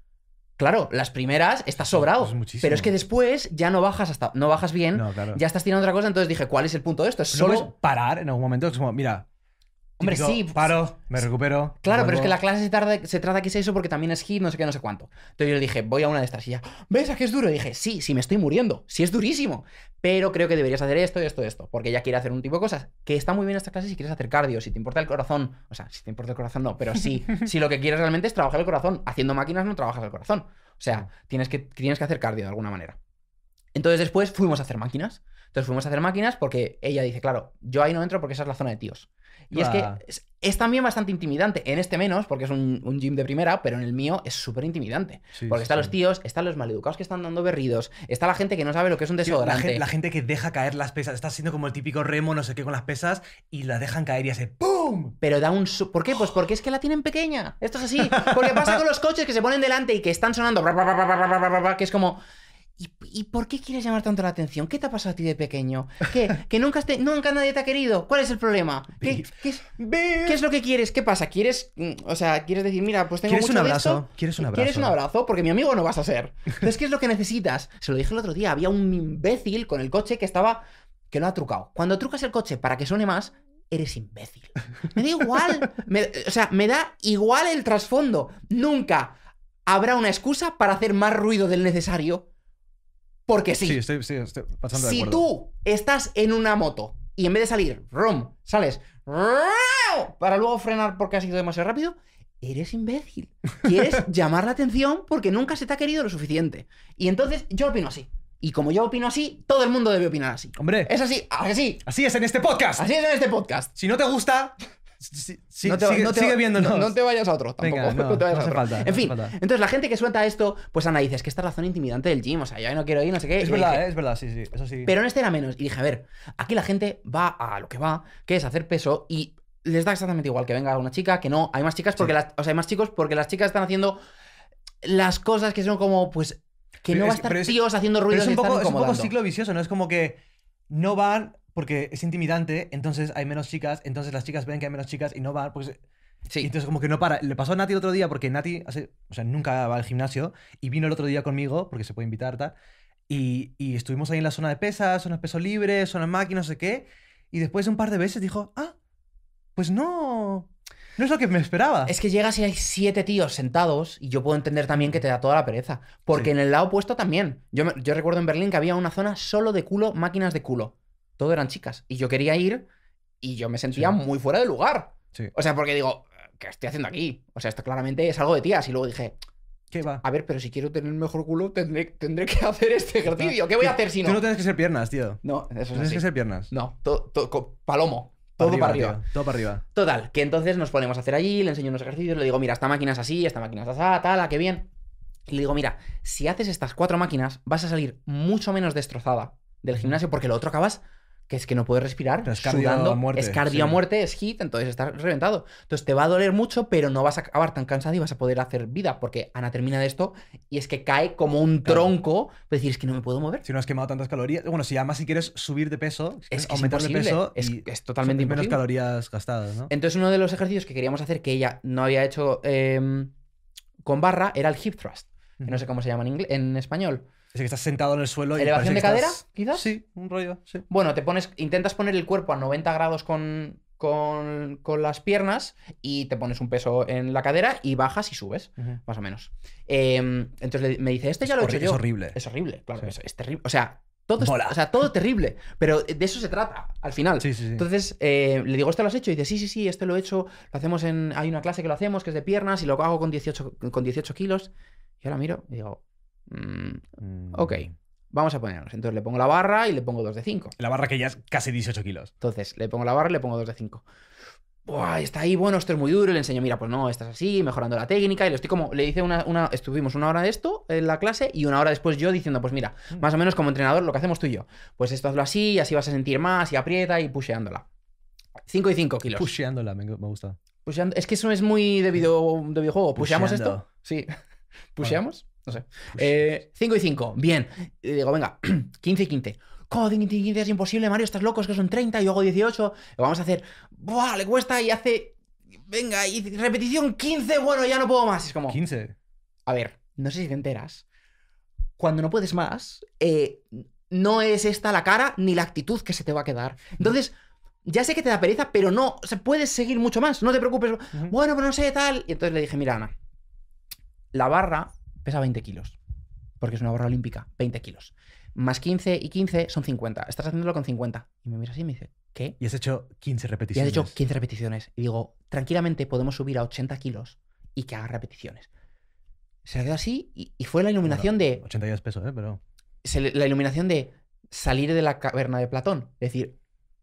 Claro, las primeras estás pues sobrado. pero es que después ya no bajas hasta no bajas bien, ya estás tirando otra cosa, entonces dije, ¿cuál es el punto de esto? solo es parar en algún momento, es como, mira, Hombre, sí. Paro, me recupero. Claro, pero es que la clase se, se trata que es eso porque también es hit, no sé qué, no sé cuánto. Entonces yo le dije, voy a una de estas y ya, ¿ves a qué es duro? Y dije, sí, sí, me estoy muriendo, sí es durísimo, pero creo que deberías hacer esto, Y esto, esto, porque ella quiere hacer un tipo de cosas. Que está muy bien esta clase si quieres hacer cardio, si te importa el corazón, o sea, si te importa el corazón no, pero sí, si lo que quieres realmente es trabajar el corazón, haciendo máquinas no trabajas el corazón. O sea, tienes que, tienes que hacer cardio de alguna manera. Entonces después fuimos a hacer máquinas. Entonces fuimos a hacer máquinas porque ella dice, claro, yo ahí no entro porque esa es la zona de tíos. Y es que es también bastante intimidante. En este menos, porque es un, gym de primera, pero en el mío es súper intimidante. porque están los tíos, están los maleducados que están dando berridos, está la gente que no sabe lo que es un desodorante. la, gente, que deja caer las pesas. Está haciendo como el típico remo, no sé qué, con las pesas y la dejan caer y hace ¡pum! Pero da un... ¿Por qué? Pues porque es que la tienen pequeña. Esto es así. Porque pasa con los coches que se ponen delante y que están sonando que es como... ¿Y, por qué quieres llamar tanto la atención? ¿Qué te ha pasado a ti de pequeño? ¿Qué, ¿Que nunca, nunca nadie te ha querido? ¿Cuál es el problema? ¿Qué, es, lo que quieres? ¿Qué pasa? ¿Quieres, mm, o sea, quieres decir, mira, pues tengo ¿Quieres un abrazo? ¿Quieres un abrazo? ¿Quieres un abrazo? Porque mi amigo no vas a ser. es ¿qué es lo que necesitas? Se lo dije el otro día, había un imbécil con el coche que estaba... que lo ha trucado. Cuando trucas el coche para que suene más, eres imbécil. Me da igual. o sea, me da igual el trasfondo. Nunca habrá una excusa para hacer más ruido del necesario porque sí. Sí, estoy, si tú estás en una moto y en vez de salir rom, sales para luego frenar porque has ido demasiado rápido, eres imbécil. Quieres llamar la atención porque nunca se te ha querido lo suficiente. Y entonces yo opino así. Y como yo opino así, todo el mundo debe opinar así. Hombre. Es así, así. Así es en este podcast. Así es en este podcast. Si no te gusta, no te, sigue, viéndonos. No, te vayas a otro tampoco. no, te vayas a en fin, entonces la gente que suelta esto, pues dice, es que esta es la zona intimidante del gym, o sea, yo no quiero ir, no sé qué. Es verdad, eh, es verdad, sí, sí, eso sí. Pero en este era menos. Y dije, a ver, aquí la gente va a lo que va, que es hacer peso y les da exactamente igual que venga una chica, que no. Hay más chicas porque las, o sea, hay más chicos porque las chicas están haciendo las cosas que son como, pues, que no va a estar tíos haciendo ruidos. es un, poco, es un poco ciclo vicioso, ¿no? Es como que no van porque es intimidante, entonces hay menos chicas, entonces las chicas ven que hay menos chicas y no van, pues... Sí. Entonces como que no para. Le pasó a Nati el otro día porque Nati o sea, nunca va al gimnasio y vino el otro día conmigo porque se puede invitar, tal. Y, estuvimos ahí en la zona de pesas, zona de peso libre, zona de máquina, no sé qué. Y después un par de veces dijo, ah, pues no, no es lo que me esperaba. Es que llegas y hay siete tíos sentados, y yo puedo entender también que te da toda la pereza. Porque en el lado opuesto también. Yo, yo, recuerdo en Berlín que había una zona solo de culo, máquinas de culo todo eran chicas. Y yo quería ir y yo me sentía muy fuera de lugar. O sea, porque digo, ¿qué estoy haciendo aquí? O sea, esto claramente es algo de tías. Y luego dije, ¿Qué va? A ver, pero si quiero tener mejor culo, tendré, que hacer este ejercicio. ¿Qué voy a hacer si no? Tú no tienes que ser piernas, tío. No, eso es Tienes que ser piernas. No, todo palomo. Todo para arriba. todo para arriba. Total, que entonces nos ponemos a hacer allí, le enseño unos ejercicios, le digo, mira, esta máquina es así, esta máquina es así, tal, qué bien. Y le digo, mira, si haces estas cuatro máquinas, vas a salir mucho menos destrozada del gimnasio porque lo otro acabas que es que no puedes respirar, es sudando, es cardio a muerte, es hit, entonces estás reventado. Entonces te va a doler mucho, pero no vas a acabar tan cansado y vas a poder hacer vida, porque Ana termina de esto y es que cae como un tronco, Pero pues decir, es que no me puedo mover. Si no has quemado tantas calorías, bueno, si además si quieres subir de peso, es aumentar de peso, es, totalmente menos calorías gastadas, ¿no? Entonces uno de los ejercicios que queríamos hacer que ella no había hecho em, con barra era el hip thrust, que no sé cómo se llama en español es que estás sentado en el suelo. ¿Elevación de cadera? Quizás. Sí, un rollo. Sí. Bueno, te pones, intentas poner el cuerpo a 90 grados con, con, las piernas y te pones un peso en la cadera y bajas y subes, más o menos. Em, entonces me dice, este ya lo he hecho yo. Es horrible. Es horrible, claro. Es, terrible. O sea, todo es, o sea, todo terrible. Pero de eso se trata al final. Sí, sí, sí. Entonces eh, le digo, ¿esto lo has hecho? Y dice, sí, sí, sí, esto lo he hecho. Lo hacemos en. Hay una clase que lo hacemos, que es de piernas, y lo hago con 18, con 18 kilos. Y ahora miro y digo, Mm. ok, vamos a ponernos. Entonces le pongo la barra y le pongo 2 de 5. La barra que ya es casi 18 kilos. Entonces le pongo la barra y le pongo 2 de 5. Buah, está ahí, bueno, esto es muy duro. le enseño, mira, pues no, estás así, mejorando la técnica. Y le estoy como, le hice una, una, estuvimos una hora de esto en la clase y una hora después yo diciendo, pues mira, mm. más o menos como entrenador lo que hacemos tú y yo. Pues esto hazlo así, así vas a sentir más y aprieta y pusheándola. 5 y 5 kilos. Pusheándola, me, me gusta. es que eso es muy de, de videojuego. ¿Pusheamos esto? Sí. ¿Pusheamos? No sé. 5 pues eh, y 5, bien. digo, venga, 15 y 15. ¿Cómo 15 y 15 es imposible, Mario? Estás loco, es que son 30, y hago 18. vamos a hacer. Buah, le cuesta y hace. Venga, y repetición 15, bueno, ya no puedo más. Es como. 15. A ver, no sé si te enteras. Cuando no puedes más, eh, no es esta la cara ni la actitud que se te va a quedar. Entonces. Ya sé que te da pereza, pero no, se puedes seguir mucho más, no te preocupes. Bueno, pero no sé, tal. Y entonces le dije, mira, Ana, la barra pesa 20 kilos, porque es una barra olímpica, 20 kilos. Más 15 y 15 son 50. Estás haciéndolo con 50. Y me mira así y me dice, ¿qué? Y has hecho 15 repeticiones. Y has hecho 15 repeticiones. Y digo, tranquilamente podemos subir a 80 kilos y que haga repeticiones. Se quedó así y, fue la iluminación de... 82 pesos, ¿eh? Pero... la iluminación de salir de la caverna de Platón. Decir,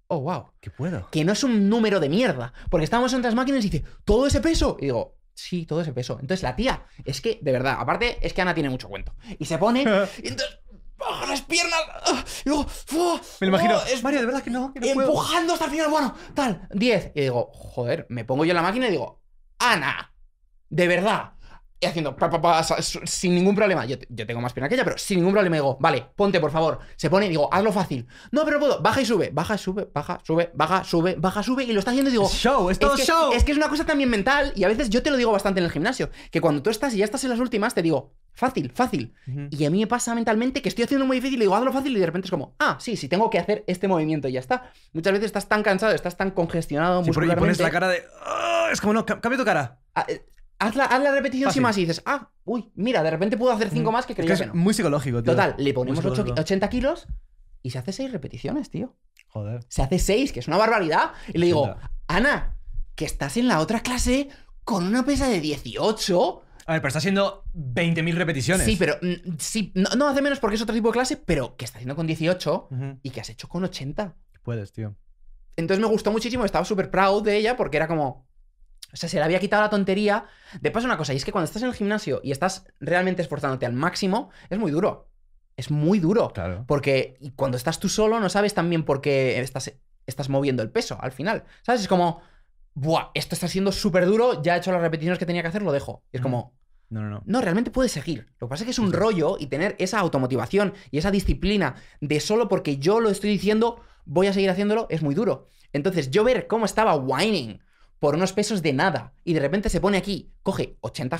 oh, wow. Que puedo. Que no es un número de mierda. Porque estábamos en otras máquinas y dice, todo ese peso. Y digo, Sí, todo ese peso. Entonces la tía, es que, de verdad, aparte es que Ana tiene mucho cuento. Y se pone... y entonces, baja las piernas. Ah, y digo, me lo imagino. es Mario, de verdad que no. Que no empujando hasta el final, bueno, tal, 10. Y digo, joder, me pongo yo en la máquina y digo, Ana, de verdad, y haciendo sin ningún problema. Yo, tengo más pena que ella, pero sin ningún problema. Digo, vale, ponte, por favor. Se pone y digo, hazlo fácil. No, pero puedo. Baja y sube, baja, sube, baja, sube, baja, sube, baja, sube. Y lo está haciendo y digo, show, esto es show. Es que es una cosa también mental. Y a veces yo te lo digo bastante en el gimnasio, que cuando tú estás y ya estás en las últimas, te digo, fácil, fácil. Y a mí me pasa mentalmente que estoy haciendo muy difícil y digo, hazlo fácil. Y de repente es como, ah, sí, sí, tengo que hacer este movimiento y ya está. Muchas veces estás tan cansado, estás tan congestionado. muy muscularmente, y pones la cara de, ah", es como, no, cambia tu cara. Ah, eh, Haz la repetición sin más y dices, ah, uy, mira, de repente puedo hacer 5 mm. más que creía es que, es Muy psicológico, tío. Total, le ponemos 80 kilos y se hace 6 repeticiones, tío. Joder. Se hace 6, que es una barbaridad. Y le digo, Ana, que estás en la otra clase con una pesa de 18. A ver, pero está haciendo 20.000 repeticiones. Sí, pero mm, no, hace menos porque es otro tipo de clase, pero que está haciendo con 18 y que has hecho con 80. Puedes, tío. Entonces me gustó muchísimo, estaba súper proud de ella porque era como, o sea, se le había quitado la tontería. De paso, una cosa, y es que cuando estás en el gimnasio y estás realmente esforzándote al máximo, es muy duro. Es muy duro. Claro. Porque cuando estás tú solo, no sabes también por qué estás, estás moviendo el peso al final. ¿Sabes? Es como, ¡buah! Esto está siendo súper duro, ya he hecho las repeticiones que tenía que hacer, lo dejo. Y es mm. como. No, no, no. No, realmente puedes seguir. Lo que pasa es que es un rollo y tener esa automotivación y esa disciplina de solo porque yo lo estoy diciendo, voy a seguir haciéndolo, es muy duro. Entonces, yo ver cómo estaba whining por unos pesos de nada y de repente se pone aquí, coge 80,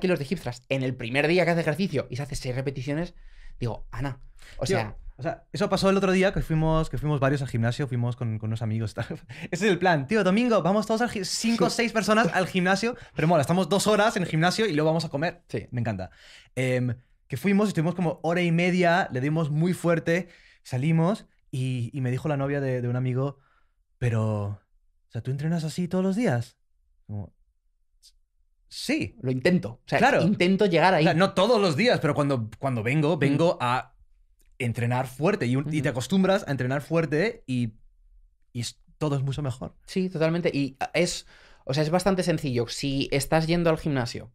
kilos de hip en el primer día que hace ejercicio y se hace seis repeticiones, digo, Ana, o sea... O sea, eso pasó el otro día que fuimos, que fuimos varios al gimnasio, fuimos con, unos amigos. Ese es el plan. Tío, domingo, vamos todos al cinco o seis personas al gimnasio, pero bueno, estamos dos horas en el gimnasio y luego vamos a comer. Sí. Me encanta. Em, que fuimos, estuvimos como hora y media, le dimos muy fuerte, salimos y, me dijo la novia de, de un amigo, pero o sea, ¿tú entrenas así todos los días? sí. Lo intento. O sea, claro. intento llegar ahí. O sea, no todos los días, pero cuando, cuando vengo, vengo a entrenar fuerte y, te acostumbras a entrenar fuerte y, y todo es mucho mejor. Sí, totalmente. Y ah, es, o sea, es bastante sencillo. Si estás yendo al gimnasio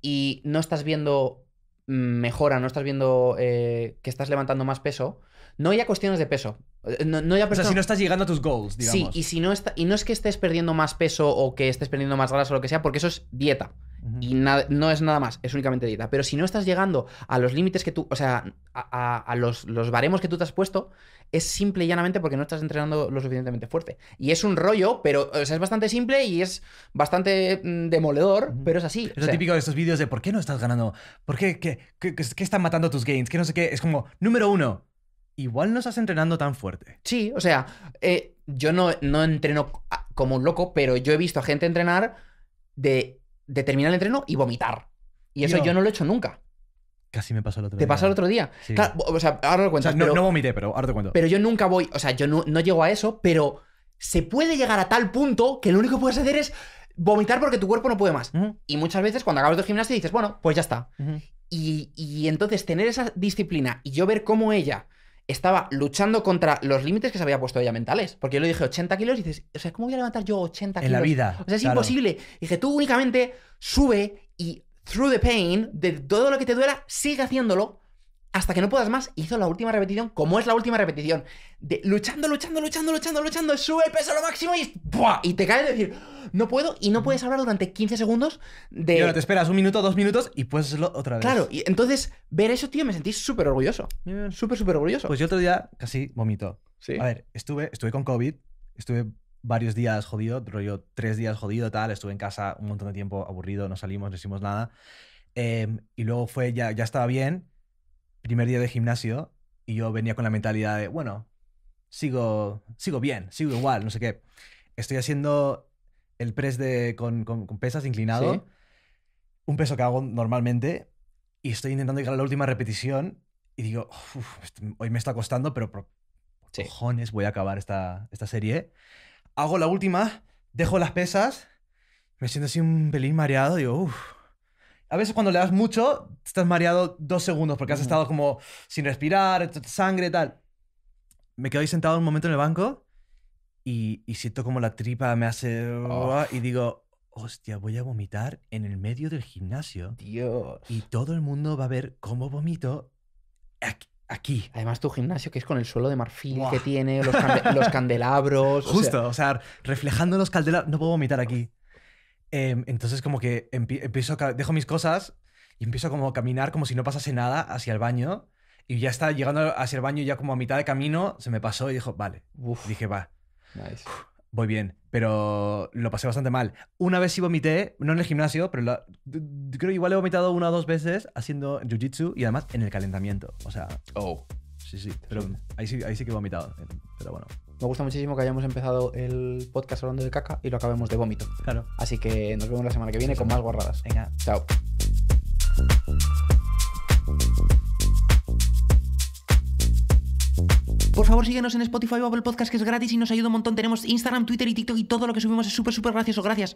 y no estás viendo Mm, mejora, no estás viendo eh, que estás levantando más peso, no haya cuestiones de peso. Eh, no, ya o sea, si no estás llegando a tus goals, digamos. Sí, y, si no está, y no es que estés perdiendo más peso o que estés perdiendo más grasa o lo que sea, porque eso es dieta y no es nada más, es únicamente dieta. Pero si no estás llegando a los límites que tú, o sea, a, los, los, baremos que tú te has puesto, es simple y llanamente porque no estás entrenando lo suficientemente fuerte. Y es un rollo, pero es bastante simple y es bastante mm, demoledor, pero es así. Es lo típico de estos vídeos de por qué no estás ganando, por qué, qué, qué, están matando tus gains, que no sé qué. Es como, número uno, igual no estás entrenando tan fuerte. Sí, o sea, eh, yo no, no entreno ah, como un loco, pero yo he visto a gente entrenar de de terminar el entreno y vomitar. Y eso yo no lo he hecho nunca. Casi me pasó el otro ¿Te pasó el otro día? Claro, o sea, ahora lo no, pero, vomité, pero ahora te cuento. Pero yo nunca voy, o sea, yo no, llego a eso, pero se puede llegar a tal punto que lo único que puedes hacer es vomitar porque tu cuerpo no puede más. Y muchas veces cuando acabas de gimnasia dices, bueno, pues ya está. y, y, entonces tener esa disciplina y yo ver cómo ella estaba luchando contra los límites que se había puesto ella mentales. Porque yo le dije 80 kilos y dices, o sea, ¿cómo voy a levantar yo 80 kilos? En la vida. O sea, es imposible. Y dije, tú únicamente sube y through the pain, de todo lo que te duela, sigue haciéndolo hasta que no puedas más, hizo la última repetición como es la última repetición. De luchando, luchando, luchando, luchando, luchando, sube el peso a lo máximo y Y te cae decir, no puedo y no puedes hablar durante 15 segundos de... Y te esperas un minuto, dos minutos y puedes hacerlo otra vez. Claro, y entonces ver eso, tío, me sentí súper orgulloso. Súper, súper orgulloso. Pues yo otro día casi vomito. Sí. A ver, estuve, estuve con COVID, estuve varios días jodido, rollo tres días jodido, tal, estuve en casa un montón de tiempo aburrido, no salimos, no hicimos nada. Em, y luego fue, ya, ya estaba bien primer día de gimnasio y yo venía con la mentalidad de, bueno, sigo, sigo bien, sigo igual, no sé qué. Estoy haciendo el press de, con, pesas inclinado, un peso que hago normalmente, y estoy intentando llegar a la última repetición y digo, este, hoy me está costando, pero cojones voy a acabar esta, esta serie. Hago la última, dejo las pesas, me siento así un pelín mareado, digo, uff, a veces cuando le das mucho, estás mareado dos segundos porque has estado como sin respirar, sangre, tal. Me quedo ahí sentado un momento en el banco y, siento como la tripa me hace... Oh. Y digo, hostia, voy a vomitar en el medio del gimnasio. Dios. Y todo el mundo va a ver cómo vomito aquí. Además, tu gimnasio, que es con el suelo de marfil que tiene, los, candelabros. Justo, sea, o sea, reflejando los candelabros. No puedo vomitar aquí. Em, entonces como que empiezo, dejo mis cosas y empiezo como a caminar como si no pasase nada hacia el baño. Y ya está llegando hacia el baño, ya como a mitad de camino, se me pasó y dijo, vale. dije, va. voy bien, pero lo pasé bastante mal. Una vez sí vomité, no en el gimnasio, pero creo igual he vomitado una o dos veces haciendo jiu-jitsu y además en el calentamiento. O sea. Oh sí, sí. Pero ahí sí, que he vomitado. Eh, pero bueno. Me gusta muchísimo que hayamos empezado el podcast hablando de caca y lo acabemos de vómito. Claro. Así que nos vemos la semana que viene con más borradas Venga. Chao. Por favor, síguenos en Spotify o Apple Podcast, que es gratis y nos ayuda un montón. Tenemos Instagram, Twitter y TikTok y todo lo que subimos es súper, súper gracioso. Gracias.